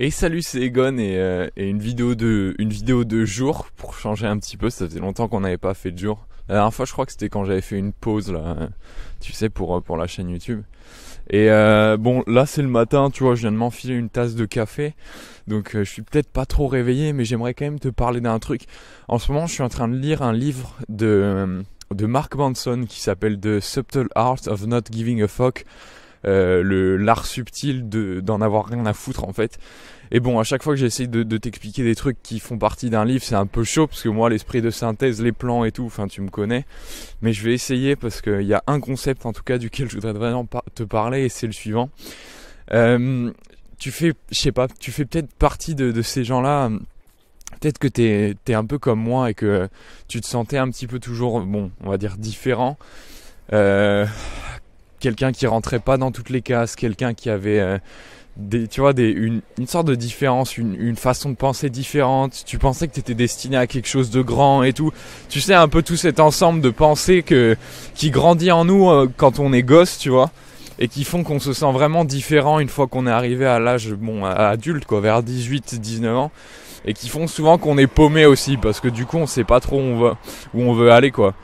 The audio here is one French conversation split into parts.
Et salut, c'est Egon et, euh, et, une vidéo de une vidéo de jour pour changer un petit peu. Ça faisait longtemps qu'on n'avait pas fait de jour. La dernière fois, je crois que c'était quand j'avais fait une pause là, tu sais, pour euh, pour la chaîne YouTube. Et euh, bon, là c'est le matin, tu vois, je viens de m'enfiler une tasse de café, donc je suis peut-être pas trop réveillé, mais j'aimerais quand même te parler d'un truc. En ce moment, je suis en train de lire un livre de de Mark Manson qui s'appelle The Subtle Art of Not Giving a Fuck. Euh, le l'art subtil de d'en avoir rien à foutre en fait. Et bon, à chaque fois que j'essaye de, de t'expliquer des trucs qui font partie d'un livre, c'est un peu chaud parce que moi, l'esprit de synthèse, les plans et tout, enfin, tu me connais. Mais je vais essayer parce qu'il y a un concept en tout cas duquel je voudrais vraiment te parler et c'est le suivant. Euh, tu fais, je sais pas, tu fais peut-être partie de, ces gens-là. Peut-être que t'es es un peu comme moi et que tu te sentais un petit peu toujours, bon, on va dire différent. Euh, quelqu'un qui rentrait pas dans toutes les cases, quelqu'un qui avait euh, des, tu vois, des, une, une, sorte de différence, une, une, façon de penser différente. Tu pensais que tu étais destiné à quelque chose de grand et tout. Tu sais, un peu tout cet ensemble de pensées que, qui grandit en nous euh, quand on est gosse, tu vois, et qui font qu'on se sent vraiment différent une fois qu'on est arrivé à l'âge bon, adulte, quoi, vers 18, 19 ans. Et qui font souvent qu'on est paumé aussi, parce que du coup on sait pas trop on où on veut aller, quoi.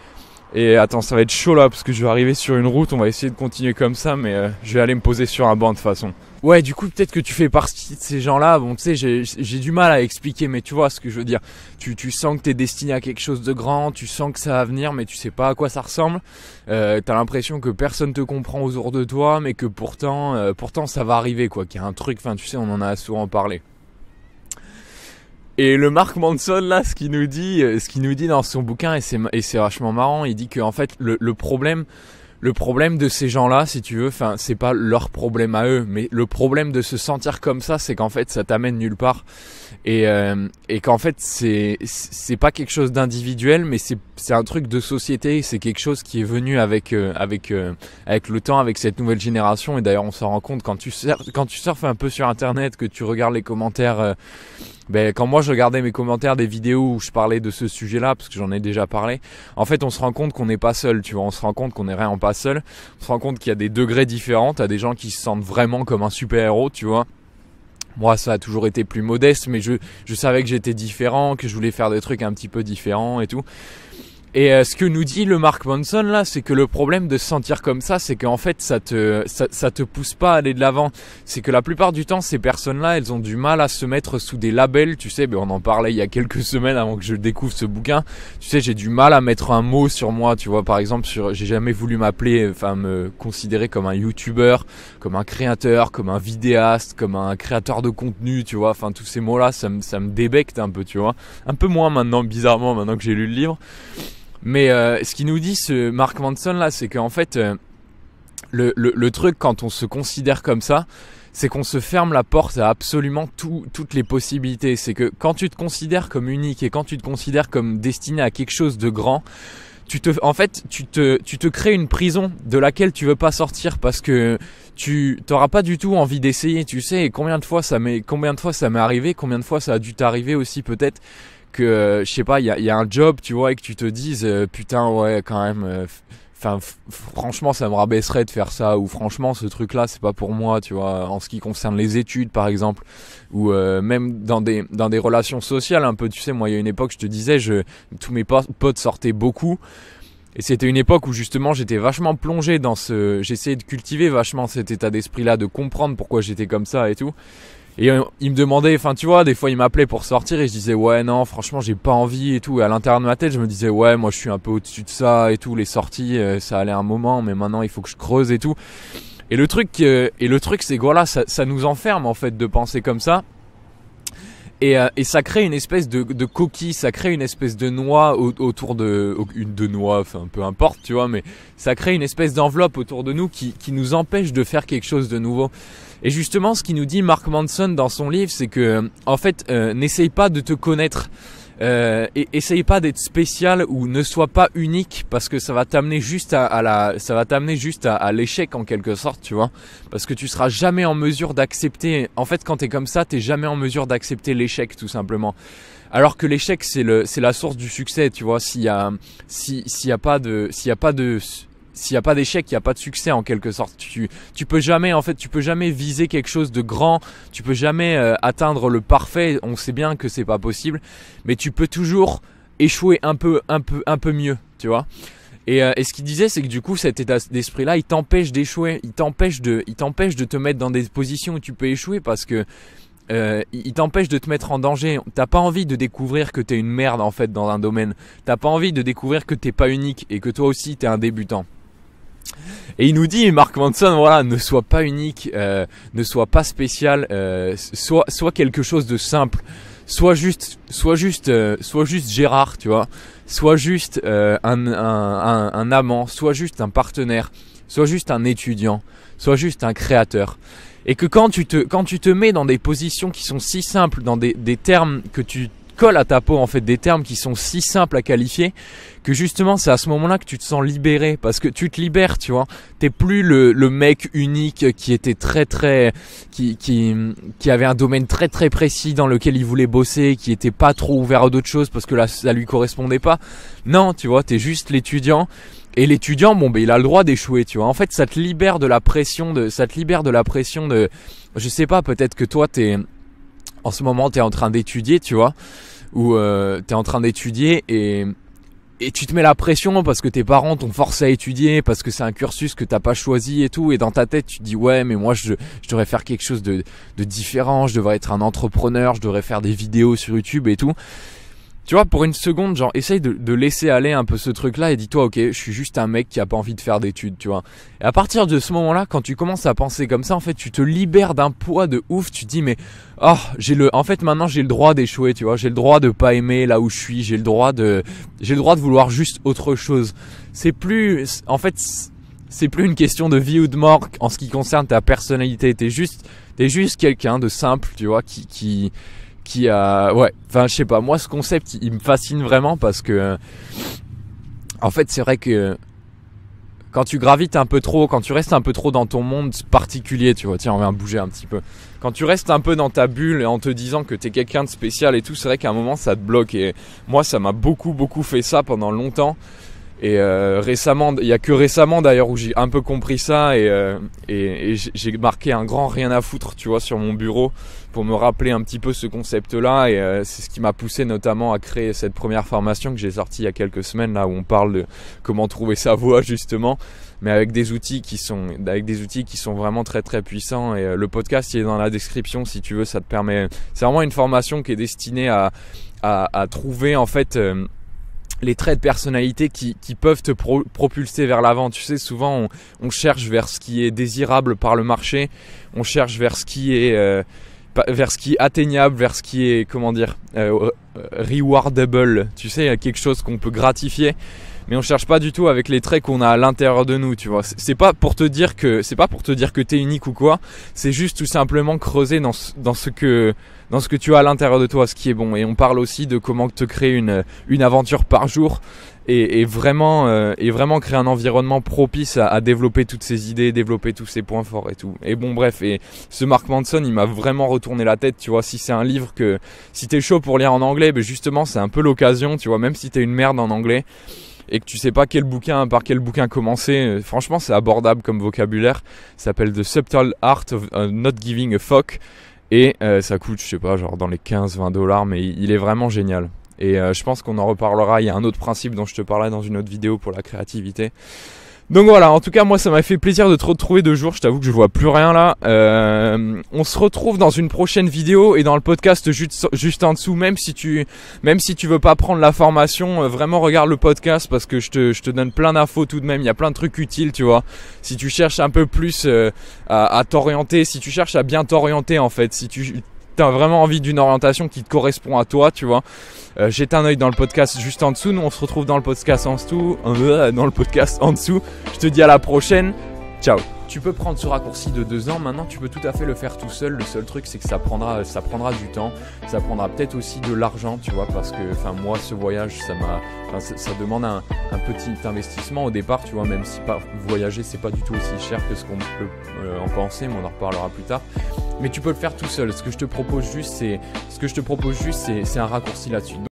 Et attends, ça va être chaud là parce que je vais arriver sur une route, on va essayer de continuer comme ça, mais euh, je vais aller me poser sur un banc de façon. Ouais, du coup, peut-être que tu fais partie de ces gens-là. Bon, tu sais, j'ai du mal à expliquer, mais tu vois ce que je veux dire. Tu, sens que t'es destiné à quelque chose de grand, tu sens que ça va venir, mais tu sais pas à quoi ça ressemble. Euh, t'as l'impression que personne te comprend autour de toi, mais que pourtant, euh, pourtant ça va arriver, quoi. Qu'il y a un truc, enfin, tu sais, on en a souvent parlé. Et le Mark Manson là, ce qu'il nous dit, euh, ce qu'il nous dit dans son bouquin, et c'est vachement marrant, il dit que en fait le, le problème, le problème de ces gens-là, si tu veux, enfin c'est pas leur problème à eux, mais le problème de se sentir comme ça, c'est qu'en fait ça t'amène nulle part, et, euh, et qu'en fait c'est c'est pas quelque chose d'individuel, mais c'est c'est un truc de société, c'est quelque chose qui est venu avec euh, avec euh, avec le temps, avec cette nouvelle génération, et d'ailleurs on s'en rend compte quand tu quand tu surfes un peu sur internet, que tu regardes les commentaires ben, quand moi je regardais mes commentaires des vidéos où je parlais de ce sujet-là, parce que j'en ai déjà parlé, en fait on se rend compte qu'on n'est pas seul, tu vois, on se rend compte qu'on n'est vraiment pas seul, on se rend compte qu'il y a des degrés différents, t'as des gens qui se sentent vraiment comme un super-héros, tu vois. Moi, ça a toujours été plus modeste, mais je, je savais que j'étais différent, que je voulais faire des trucs un petit peu différents et tout. Et euh, ce que nous dit le Mark Manson là, c'est que le problème de se sentir comme ça, c'est qu'en fait ça te ça, te pousse pas à aller de l'avant. C'est que la plupart du temps ces personnes-là, elles ont du mal à se mettre sous des labels. Tu sais, ben on en parlait il y a quelques semaines avant que je découvre ce bouquin. Tu sais, j'ai du mal à mettre un mot sur moi. Tu vois, par exemple, sur j'ai jamais voulu m'appeler, enfin me considérer comme un YouTuber, comme un créateur, comme un vidéaste, comme un créateur de contenu. Tu vois, enfin tous ces mots-là, ça me ça me débecte un peu. Tu vois, un peu moins maintenant, bizarrement maintenant que j'ai lu le livre. Mais euh, ce qu'il nous dit, ce Mark Manson, là, c'est qu'en fait, euh, le, le, le, truc, quand on se considère comme ça, c'est qu'on se ferme la porte à absolument toutes les possibilités. C'est que quand tu te considères comme unique et quand tu te considères comme destiné à quelque chose de grand, tu te, en fait, tu te, tu te crées une prison de laquelle tu veux pas sortir parce que tu t'auras pas du tout envie d'essayer, tu sais. combien de fois ça m'est, combien de fois ça m'est arrivé, combien de fois ça a dû t'arriver aussi peut-être que euh, je sais pas, il y a, un job, tu vois, et que tu te dises euh, putain ouais quand même. Euh, enfin, franchement, ça me rabaisserait de faire ça, ou franchement, ce truc-là, c'est pas pour moi, tu vois, en ce qui concerne les études, par exemple, ou même dans des, dans des relations sociales, un peu, tu sais, moi, il y a une époque, je te disais, je, tous mes potes sortaient beaucoup, et c'était une époque où justement j'étais vachement plongé dans ce. J'essayais de cultiver vachement cet état d'esprit-là, de comprendre pourquoi j'étais comme ça et tout. Et il me demandait, enfin tu vois, des fois il m'appelait pour sortir et je disais ouais non, franchement j'ai pas envie et tout. Et à l'intérieur de ma tête je me disais ouais moi je suis un peu au-dessus de ça et tout, les sorties euh, ça allait un moment, mais maintenant il faut que je creuse et tout. Et le truc, euh, et le truc c'est que voilà, ça, nous enferme en fait de penser comme ça. Et, euh, et ça crée une espèce de, de, coquille, ça crée une espèce de noix autour de une de noix, enfin peu importe, tu vois, mais ça crée une espèce d'enveloppe autour de nous qui, qui nous empêche de faire quelque chose de nouveau. Et justement, ce qui nous dit Mark Manson dans son livre, c'est que, euh, en fait, euh, n'essaye pas de te connaître. Euh, et essaye pas d'être spécial ou ne sois pas unique parce que ça va t'amener juste à, la, ça va t'amener juste à, l'échec en quelque sorte, tu vois. Parce que tu seras jamais en mesure d'accepter. En fait, quand tu es comme ça, tu t'es jamais en mesure d'accepter l'échec tout simplement. Alors que l'échec, c'est le, c'est la source du succès, tu vois. S'il y y a pas de, s'il y a pas de s'il n'y a pas d'échec, il n'y a pas de succès en quelque sorte. Tu, tu peux jamais, en fait, tu peux jamais viser quelque chose de grand. Tu peux jamais euh, atteindre le parfait. On sait bien que c'est pas possible, mais tu peux toujours échouer un peu, un peu, un peu mieux. Tu vois. Euh, et, ce qu'il disait, c'est que du coup, cet état d'esprit-là, il t'empêche d'échouer, il t'empêche de, il t'empêche de te mettre dans des positions où tu peux échouer parce que euh, il t'empêche de te mettre en danger. T'as pas envie de découvrir que tu es une merde en fait dans un domaine. T'as pas envie de découvrir que t'es pas unique et que toi aussi tu es un débutant. Et il nous dit, Mark Manson, voilà, ne sois pas unique, euh, ne sois pas spécial, euh, soit, sois, quelque chose de simple, soit juste, soit juste, euh, soit juste Gérard, tu vois, sois juste un, amant, soit juste un partenaire, soit juste un étudiant, soit juste un créateur. Et que quand tu te, quand tu te mets dans des positions qui sont si simples, dans des termes que tu colle à ta peau en fait des termes qui sont si simples à qualifier que justement c'est à ce moment-là que tu te sens libéré parce que tu te libères, tu vois. T'es plus le, le, mec unique qui était très très qui, qui qui avait un domaine très très précis dans lequel il voulait bosser, qui était pas trop ouvert à d'autres choses parce que là ça lui correspondait pas. Non, tu vois, t'es juste l'étudiant et l'étudiant, bon, ben, il a le droit d'échouer, tu vois. En fait, ça te libère de la pression de, ça te libère de la pression de, je sais pas, peut-être que toi, t'es, en ce moment, tu es en train d'étudier, tu vois, ou euh, tu es en train d'étudier et, et tu te mets la pression parce que tes parents t'ont forcé à étudier, parce que c'est un cursus que t'as pas choisi et tout, et dans ta tête tu te dis ouais mais moi je, je devrais faire quelque chose de, de différent, je devrais être un entrepreneur, je devrais faire des vidéos sur YouTube et tout. Tu vois, pour une seconde, genre, essaye de, de laisser aller un peu ce truc-là et dis-toi, ok, je suis juste un mec qui a pas envie de faire d'études, tu vois. Et à partir de ce moment-là, quand tu commences à penser comme ça, en fait, tu te libères d'un poids de ouf. Tu dis, mais, oh, j'ai le, en fait, maintenant, j'ai le droit d'échouer, tu vois. J'ai le droit de pas aimer là où je suis. J'ai le droit de, j'ai le droit de vouloir juste autre chose. C'est plus, en fait, c'est plus une question de vie ou de mort en ce qui concerne ta personnalité. T'es juste, t'es juste quelqu'un de simple, tu vois, qui, qui, qui a ouais enfin je sais pas moi ce concept il, me fascine vraiment parce que en fait c'est vrai que quand tu gravites un peu trop quand tu restes un peu trop dans ton monde particulier tu vois tiens on vient bouger un petit peu quand tu restes un peu dans ta bulle et en te disant que t'es quelqu'un de spécial et tout c'est vrai qu'à un moment ça te bloque et moi ça m'a beaucoup beaucoup fait ça pendant longtemps et euh, récemment, il n'y a que récemment d'ailleurs où j'ai un peu compris ça et, euh, et, j'ai marqué un grand rien à foutre, tu vois, sur mon bureau pour me rappeler un petit peu ce concept-là. Et euh, c'est ce qui m'a poussé notamment à créer cette première formation que j'ai sortie il y a quelques semaines, là où on parle de comment trouver sa voie justement, mais avec des outils qui sont, avec des outils qui sont vraiment très très puissants. Et le podcast, il est dans la description si tu veux, ça te permet. C'est vraiment une formation qui est destinée à, à, trouver en fait les traits de personnalité qui, peuvent te propulser vers l'avant. Tu sais, souvent on, cherche vers ce qui est désirable par le marché, on cherche vers ce qui est, euh, vers ce qui atteignable, vers ce qui est, comment dire, euh, euh, rewardable, tu sais, quelque chose qu'on peut gratifier mais on cherche pas du tout avec les traits qu'on a à l'intérieur de nous, tu vois. C'est pas pour te dire que c'est pas pour te dire que t'es unique ou quoi. C'est juste tout simplement creuser dans ce, dans ce que dans ce que tu as à l'intérieur de toi, ce qui est bon. Et on parle aussi de comment te créer une une aventure par jour et, et vraiment euh, et vraiment créer un environnement propice à, à, développer toutes ces idées, développer tous ces points forts et tout. Et bon, bref. Et ce Mark Manson, il m'a vraiment retourné la tête, tu vois. Si c'est un livre que si t'es chaud pour lire en anglais, ben justement, c'est un peu l'occasion, tu vois. Même si t'es une merde en anglais et que tu sais pas quel bouquin, par quel bouquin commencer, euh, franchement c'est abordable comme vocabulaire. Ça s'appelle The Subtle Art of euh, Not Giving a Fuck. Et euh, ça coûte, je sais pas, genre dans les 15-20 dollars, mais il est vraiment génial. Et je pense qu'on en reparlera. Il y a un autre principe dont je te parlais dans une autre vidéo pour la créativité. Donc voilà, en tout cas moi ça m'a fait plaisir de te retrouver deux jours, je t'avoue que je vois plus rien là. Euh, on se retrouve dans une prochaine vidéo et dans le podcast juste, en dessous, même si tu même si tu veux pas prendre la formation, euh, vraiment regarde le podcast parce que je te, je te donne plein d'infos tout de même, il y a plein de trucs utiles tu vois. Si tu cherches un peu plus euh, à, à t'orienter, si tu cherches à bien t'orienter en fait, si tu t'as vraiment envie d'une orientation qui te correspond à toi, tu vois. Euh, j'ai un œil dans le podcast juste en dessous. Nous, on se retrouve dans le podcast en dessous. Euh, dans le podcast en dessous. Je te dis à la prochaine. Ciao tu peux prendre ce raccourci de deux ans. Maintenant, tu peux tout à fait le faire tout seul. Le seul truc, c'est que ça prendra, ça prendra du temps. Ça prendra peut-être aussi de l'argent, tu vois, parce que, enfin, moi, ce voyage, ça m'a, ça, ça, demande un, petit investissement au départ, tu vois, même si pas, voyager, c'est pas du tout aussi cher que ce qu'on peut euh, en penser, mais on en reparlera plus tard. Mais tu peux le faire tout seul. Ce que je te propose juste, c'est, ce que je te propose juste, c'est un raccourci là-dessus.